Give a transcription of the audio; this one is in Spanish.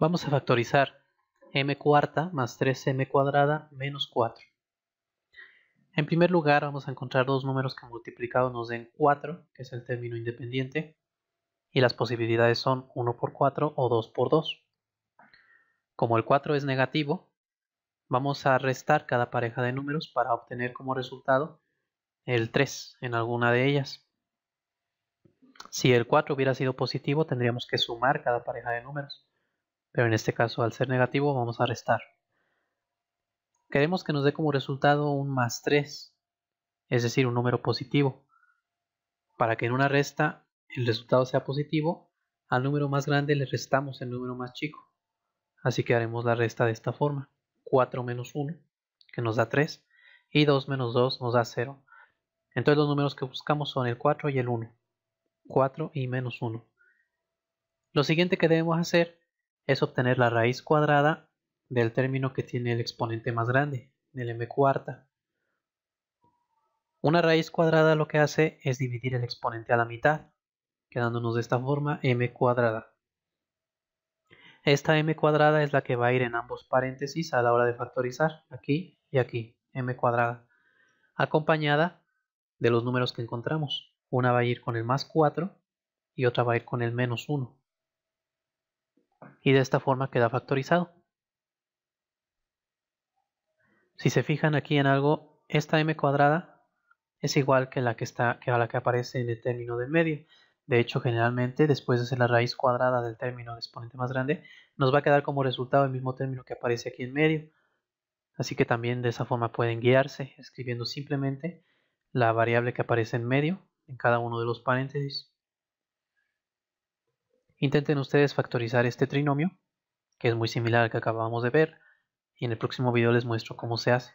Vamos a factorizar m cuarta más 3m cuadrada menos 4. En primer lugar vamos a encontrar dos números que multiplicados nos den 4, que es el término independiente, y las posibilidades son 1 por 4 o 2 por 2. Como el 4 es negativo, vamos a restar cada pareja de números para obtener como resultado el 3 en alguna de ellas. Si el 4 hubiera sido positivo, tendríamos que sumar cada pareja de números pero en este caso al ser negativo vamos a restar. Queremos que nos dé como resultado un más 3, es decir, un número positivo. Para que en una resta el resultado sea positivo, al número más grande le restamos el número más chico. Así que haremos la resta de esta forma. 4 menos 1, que nos da 3, y 2 menos 2 nos da 0. Entonces los números que buscamos son el 4 y el 1. 4 y menos 1. Lo siguiente que debemos hacer es obtener la raíz cuadrada del término que tiene el exponente más grande, del m cuarta. Una raíz cuadrada lo que hace es dividir el exponente a la mitad, quedándonos de esta forma m cuadrada. Esta m cuadrada es la que va a ir en ambos paréntesis a la hora de factorizar, aquí y aquí, m cuadrada, acompañada de los números que encontramos. Una va a ir con el más 4 y otra va a ir con el menos 1 y de esta forma queda factorizado. Si se fijan aquí en algo, esta m cuadrada es igual que la que, está, que la que aparece en el término del medio. De hecho, generalmente, después de hacer la raíz cuadrada del término de exponente más grande, nos va a quedar como resultado el mismo término que aparece aquí en medio. Así que también de esa forma pueden guiarse escribiendo simplemente la variable que aparece en medio en cada uno de los paréntesis. Intenten ustedes factorizar este trinomio, que es muy similar al que acabamos de ver, y en el próximo video les muestro cómo se hace.